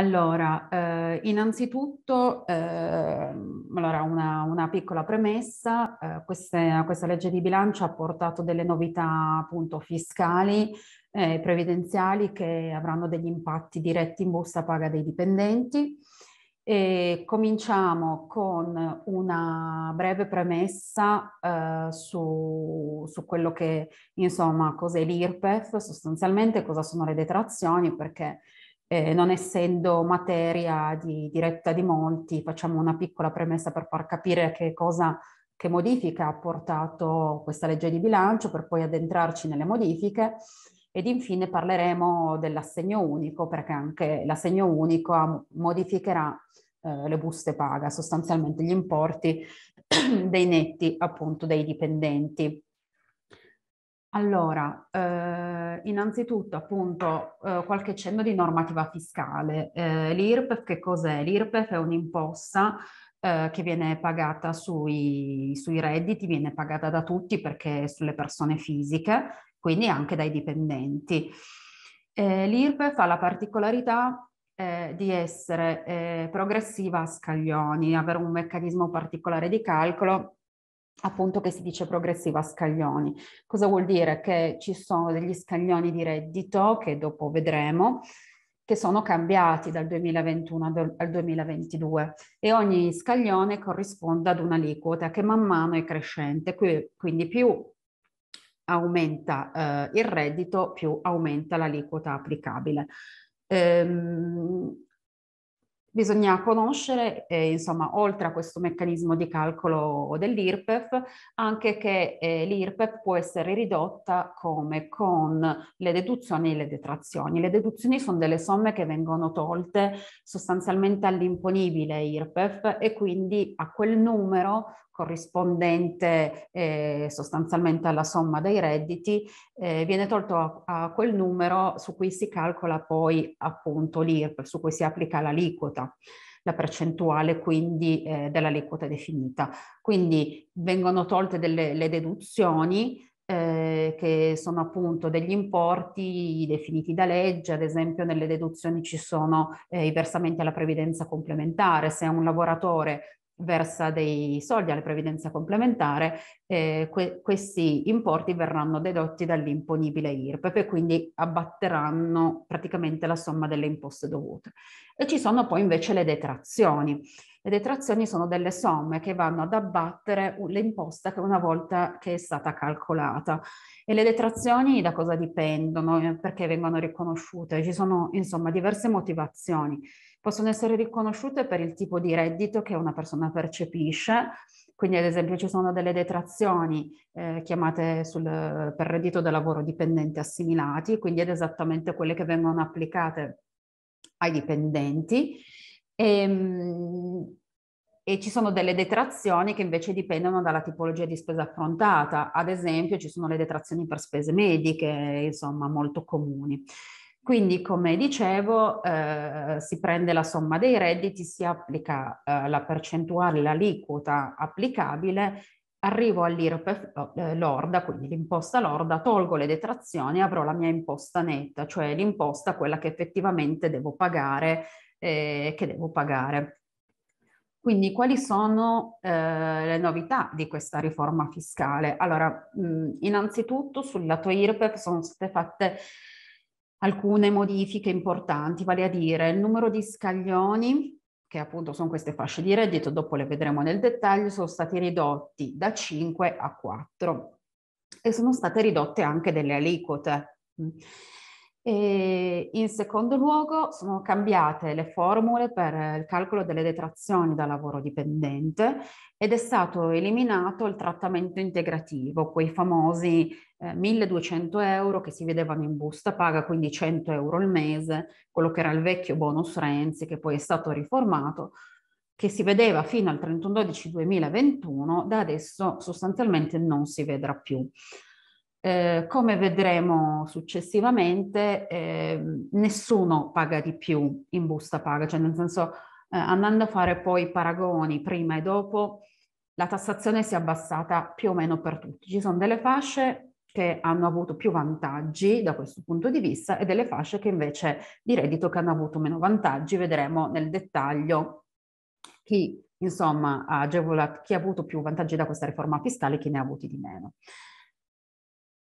Allora, eh, innanzitutto, eh, allora una, una, piccola premessa, eh, queste, questa legge di bilancio ha portato delle novità appunto fiscali e eh, previdenziali che avranno degli impatti diretti in busta paga dei dipendenti. E cominciamo con una breve premessa eh, su, su, quello che, insomma, cos'è l'IRPEF, sostanzialmente cosa sono le detrazioni, perché eh, non essendo materia di, diretta di molti, facciamo una piccola premessa per far capire che cosa che modifiche ha portato questa legge di bilancio per poi addentrarci nelle modifiche ed infine parleremo dell'assegno unico perché anche l'assegno unico modificherà eh, le buste paga, sostanzialmente gli importi dei netti appunto dei dipendenti. Allora, eh, innanzitutto appunto eh, qualche cenno di normativa fiscale. Eh, L'IRPEF che cos'è? L'IRPEF è un'imposta eh, che viene pagata sui, sui redditi, viene pagata da tutti perché è sulle persone fisiche, quindi anche dai dipendenti. Eh, L'IRPEF ha la particolarità eh, di essere eh, progressiva a scaglioni, avere un meccanismo particolare di calcolo appunto che si dice progressiva a scaglioni. Cosa vuol dire? Che ci sono degli scaglioni di reddito che dopo vedremo che sono cambiati dal 2021 al 2022 e ogni scaglione corrisponde ad un'aliquota che man mano è crescente, quindi più aumenta eh, il reddito più aumenta l'aliquota applicabile. Ehm, bisogna conoscere, eh, insomma, oltre a questo meccanismo di calcolo dell'IRPEF, anche che eh, l'IRPEF può essere ridotta come con le deduzioni e le detrazioni. Le deduzioni sono delle somme che vengono tolte sostanzialmente all'imponibile IRPEF e quindi a quel numero corrispondente eh, sostanzialmente alla somma dei redditi, eh, viene tolto a, a, quel numero su cui si calcola poi appunto l'IRP, su cui si applica l'aliquota, la percentuale quindi eh, dell'aliquota definita. Quindi vengono tolte delle le deduzioni eh, che sono appunto degli importi definiti da legge, ad esempio nelle deduzioni ci sono eh, i versamenti alla previdenza complementare, se un lavoratore versa dei soldi alla previdenza complementare, eh, que- questi importi verranno dedotti dall'imponibile IRPEF e quindi abbatteranno praticamente la somma delle imposte dovute. E ci sono poi invece le detrazioni. Le detrazioni sono delle somme che vanno ad abbattere l'imposta che una volta che è stata calcolata. E le detrazioni da cosa dipendono? Eh, perché vengono riconosciute? Ci sono insomma diverse motivazioni possono essere riconosciute per il tipo di reddito che una persona percepisce. Quindi ad esempio ci sono delle detrazioni eh, chiamate sul, per reddito da lavoro dipendente assimilati, quindi ed esattamente quelle che vengono applicate ai dipendenti. E, ehm, e ci sono delle detrazioni che invece dipendono dalla tipologia di spesa affrontata, ad esempio ci sono le detrazioni per spese mediche, insomma molto comuni. Quindi, come dicevo, eh, si prende la somma dei redditi, si applica eh, la percentuale, l'aliquota applicabile, arrivo all'IRPEF oh, eh, lorda, quindi l'imposta lorda, tolgo le detrazioni e avrò la mia imposta netta, cioè l'imposta quella che effettivamente devo pagare, eh, che devo pagare. Quindi quali sono eh, le novità di questa riforma fiscale? Allora, mh, innanzitutto sul lato IRPEF sono state fatte alcune modifiche importanti, vale a dire il numero di scaglioni, che appunto sono queste fasce di reddito, dopo le vedremo nel dettaglio, sono stati ridotti da 5 a 4 e sono state ridotte anche delle aliquote. E in secondo luogo sono cambiate le formule per il calcolo delle detrazioni da lavoro dipendente ed è stato eliminato il trattamento integrativo, quei famosi eh, 1200 euro che si vedevano in busta paga, quindi 100 euro al mese, quello che era il vecchio bonus Renzi che poi è stato riformato, che si vedeva fino al 31-12-2021, da adesso sostanzialmente non si vedrà più. Eh, come vedremo successivamente, eh, nessuno paga di più in busta paga, cioè nel senso eh, andando a fare poi paragoni prima e dopo, la tassazione si è abbassata più o meno per tutti. Ci sono delle fasce che hanno avuto più vantaggi da questo punto di vista e delle fasce che invece di reddito che hanno avuto meno vantaggi. Vedremo nel dettaglio chi insomma ha agevolato, chi ha avuto più vantaggi da questa riforma fiscale e chi ne ha avuti di meno.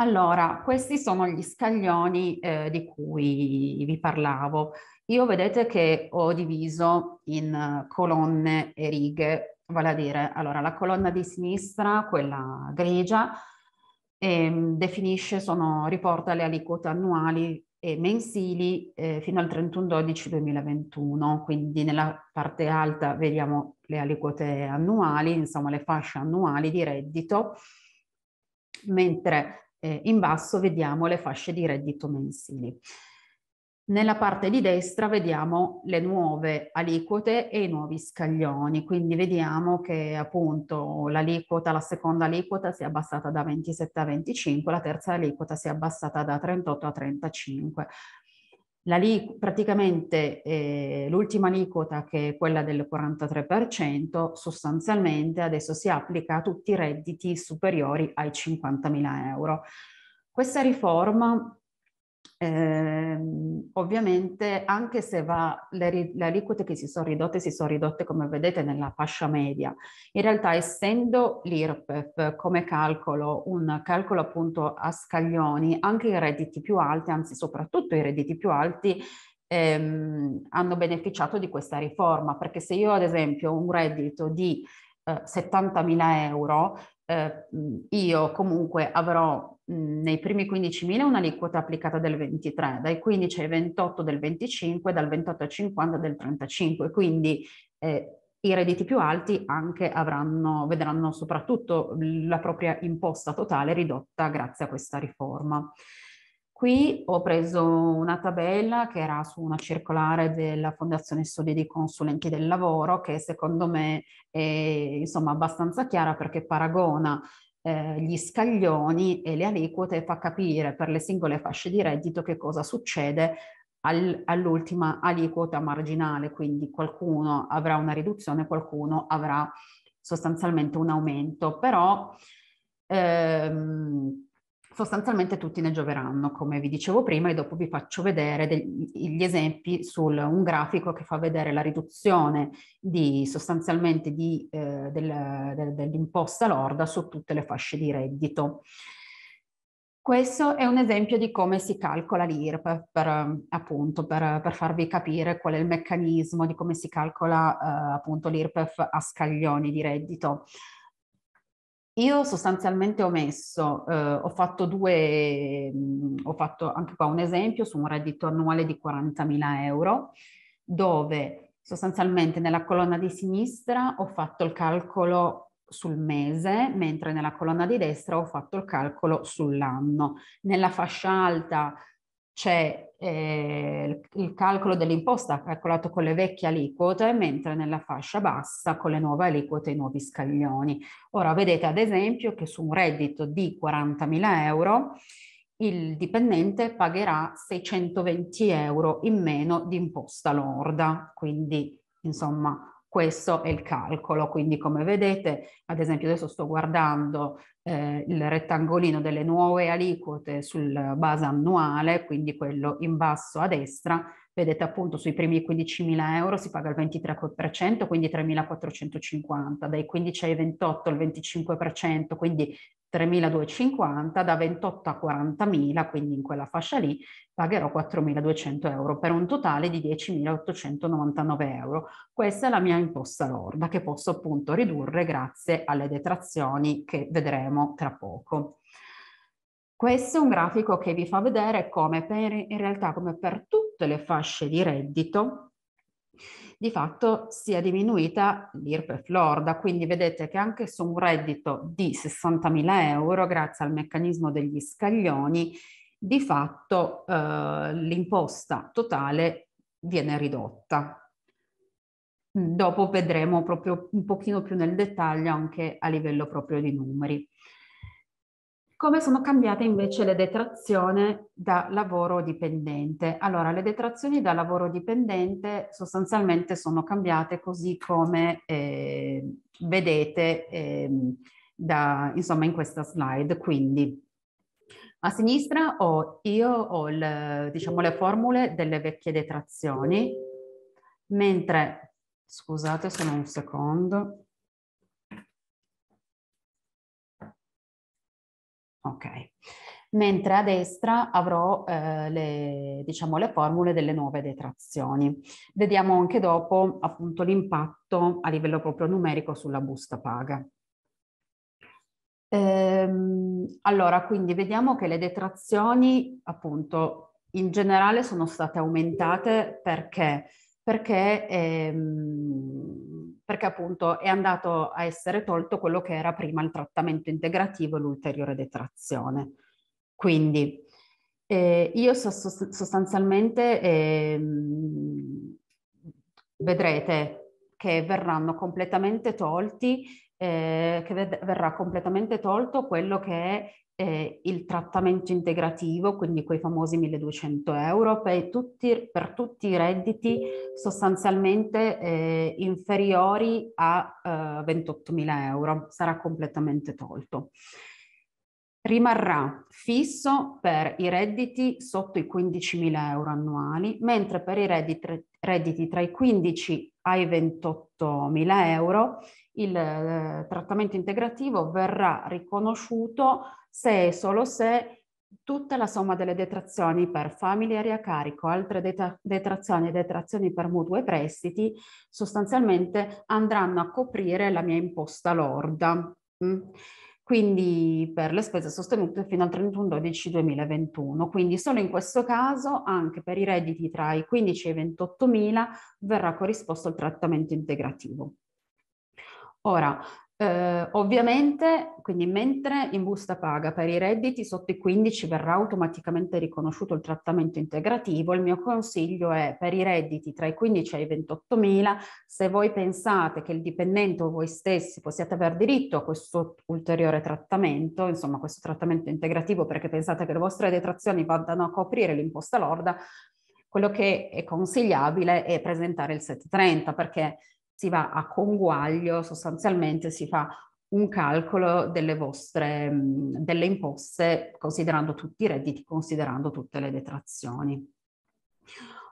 Allora, questi sono gli scaglioni eh, di cui vi parlavo. Io vedete che ho diviso in eh, colonne e righe, vale a dire, allora la colonna di sinistra, quella grigia, eh, definisce, sono, riporta le aliquote annuali e mensili eh, fino al 31-12-2021, quindi nella parte alta vediamo le aliquote annuali, insomma le fasce annuali di reddito, mentre eh, in basso vediamo le fasce di reddito mensili. Nella parte di destra vediamo le nuove aliquote e i nuovi scaglioni, quindi vediamo che appunto l'aliquota, la seconda aliquota si è abbassata da 27 a 25, la terza aliquota si è abbassata da 38 a 35 lì praticamente eh, l'ultima aliquota che è quella del 43% sostanzialmente adesso si applica a tutti i redditi superiori ai 50.000 euro. Questa riforma eh, ovviamente anche se va, le, le aliquote che si sono ridotte si sono ridotte come vedete nella fascia media, in realtà essendo l'IRPEF come calcolo un calcolo appunto a scaglioni, anche i redditi più alti, anzi soprattutto i redditi più alti, ehm, hanno beneficiato di questa riforma, perché se io ad esempio ho un reddito di eh, 70.000 euro, eh, io comunque avrò mh, nei primi 15.000 un'aliquota applicata del 23, dai 15 ai 28 del 25, dal 28 al 50 del 35, quindi eh, i redditi più alti anche avranno, vedranno soprattutto la propria imposta totale ridotta grazie a questa riforma. Qui ho preso una tabella che era su una circolare della Fondazione Studi dei Consulenti del Lavoro che secondo me è insomma, abbastanza chiara perché paragona eh, gli scaglioni e le aliquote e fa capire per le singole fasce di reddito che cosa succede al, all'ultima aliquota marginale, quindi qualcuno avrà una riduzione, qualcuno avrà sostanzialmente un aumento, però ehm, sostanzialmente tutti ne gioveranno, come vi dicevo prima, e dopo vi faccio vedere degli, gli esempi su un grafico che fa vedere la riduzione di, sostanzialmente di, eh, del, del, dell'imposta lorda su tutte le fasce di reddito. Questo è un esempio di come si calcola l'IRP, per, appunto, per, per, farvi capire qual è il meccanismo di come si calcola eh, appunto l'IRPEF a scaglioni di reddito. Io sostanzialmente ho messo, eh, ho fatto due, mh, mm, ho fatto anche qua un esempio su un reddito annuale di 40.000 euro, dove sostanzialmente nella colonna di sinistra ho fatto il calcolo sul mese, mentre nella colonna di destra ho fatto il calcolo sull'anno. Nella fascia alta c'è eh, il calcolo dell'imposta calcolato con le vecchie aliquote, mentre nella fascia bassa con le nuove aliquote e i nuovi scaglioni. Ora vedete ad esempio che su un reddito di 40.000 euro il dipendente pagherà 620 euro in meno di imposta lorda, quindi insomma questo è il calcolo, quindi come vedete, ad esempio adesso sto guardando eh, il rettangolino delle nuove aliquote sul base annuale, quindi quello in basso a destra, vedete appunto sui primi 15.000 euro si paga il 23%, quindi 3.450, dai 15 ai 28 il 25%, quindi 3.250 da 28 a 40.000, quindi in quella fascia lì, pagherò 4.200 euro per un totale di 10.899 euro. Questa è la mia imposta lorda che posso appunto ridurre grazie alle detrazioni che vedremo tra poco. Questo è un grafico che vi fa vedere come per, in realtà come per tutte le fasce di reddito di fatto si è diminuita l'IRPEF lorda, quindi vedete che anche su un reddito di 60.000 euro, grazie al meccanismo degli scaglioni, di fatto eh, l'imposta totale viene ridotta. Dopo vedremo proprio un pochino più nel dettaglio anche a livello proprio di numeri. Come sono cambiate invece le detrazioni da lavoro dipendente? Allora, le detrazioni da lavoro dipendente sostanzialmente sono cambiate così come eh, vedete eh, da, insomma, in questa slide. Quindi, a sinistra ho io ho il, diciamo, le formule delle vecchie detrazioni, mentre, scusate solo un secondo, ok? Mentre a destra avrò eh, le, diciamo, le formule delle nuove detrazioni. Vediamo anche dopo appunto l'impatto a livello proprio numerico sulla busta paga. Ehm, allora, quindi vediamo che le detrazioni appunto in generale sono state aumentate perché perché eh, perché appunto è andato a essere tolto quello che era prima il trattamento integrativo e l'ulteriore detrazione. Quindi eh, io so, sostanzialmente eh, vedrete che verranno completamente tolti, eh, che ved- verrà completamente tolto quello che è eh, il trattamento integrativo, quindi quei famosi 1200 euro, per tutti, per tutti i redditi sostanzialmente eh, inferiori a eh, 28.000 euro, sarà completamente tolto. Rimarrà fisso per i redditi sotto i 15.000 euro annuali, mentre per i redditi, redditi tra i 15 ai 28.000 euro, il eh, trattamento integrativo verrà riconosciuto se e solo se tutta la somma delle detrazioni per familiari a carico, altre det detrazioni e detrazioni per mutui e prestiti sostanzialmente andranno a coprire la mia imposta lorda. Mm quindi per le spese sostenute fino al 31-12-2021. Quindi solo in questo caso, anche per i redditi tra i 15 e i 28 mila, verrà corrisposto il trattamento integrativo. Ora, eh, ovviamente, quindi mentre in busta paga per i redditi sotto i 15 verrà automaticamente riconosciuto il trattamento integrativo, il mio consiglio è per i redditi tra i 15 e i 28 mila, se voi pensate che il dipendente o voi stessi possiate aver diritto a questo ulteriore trattamento, insomma questo trattamento integrativo perché pensate che le vostre detrazioni vadano a coprire l'imposta lorda, quello che è consigliabile è presentare il 730 perché si va a conguaglio, sostanzialmente si fa un calcolo delle vostre delle imposte considerando tutti i redditi, considerando tutte le detrazioni.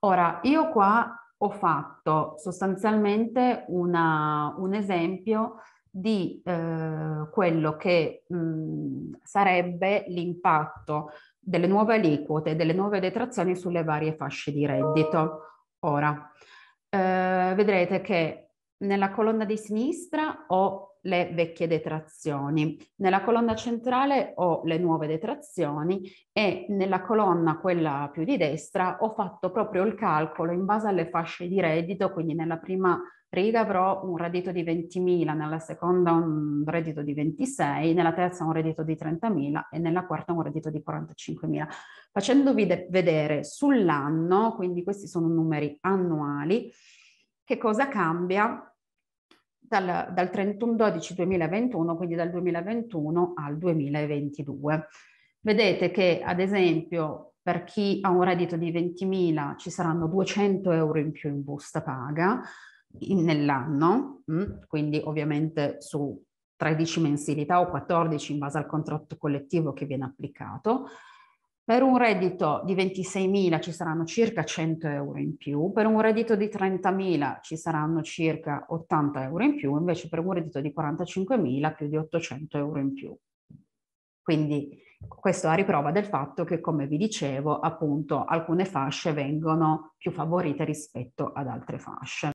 Ora, io qua ho fatto sostanzialmente una, un esempio di eh, quello che mh, sarebbe l'impatto delle nuove aliquote, delle nuove detrazioni sulle varie fasce di reddito. Ora, eh, vedrete che nella colonna di sinistra ho le vecchie detrazioni, nella colonna centrale ho le nuove detrazioni e nella colonna, quella più di destra, ho fatto proprio il calcolo in base alle fasce di reddito, quindi nella prima riga avrò un reddito di 20.000, nella seconda un reddito di 26, nella terza un reddito di 30.000 e nella quarta un reddito di 45.000. Facendovi vedere sull'anno, quindi questi sono numeri annuali, che cosa cambia dal, dal 31-12-2021, quindi dal 2021 al 2022. Vedete che ad esempio per chi ha un reddito di 20.000 ci saranno 200 euro in più in busta paga nell'anno, mm? quindi ovviamente su 13 mensilità o 14 in base al contratto collettivo che viene applicato, per un reddito di 26.000 ci saranno circa 100 euro in più, per un reddito di 30.000 ci saranno circa 80 euro in più, invece per un reddito di 45.000 più di 800 euro in più. Quindi questo a riprova del fatto che, come vi dicevo, appunto alcune fasce vengono più favorite rispetto ad altre fasce.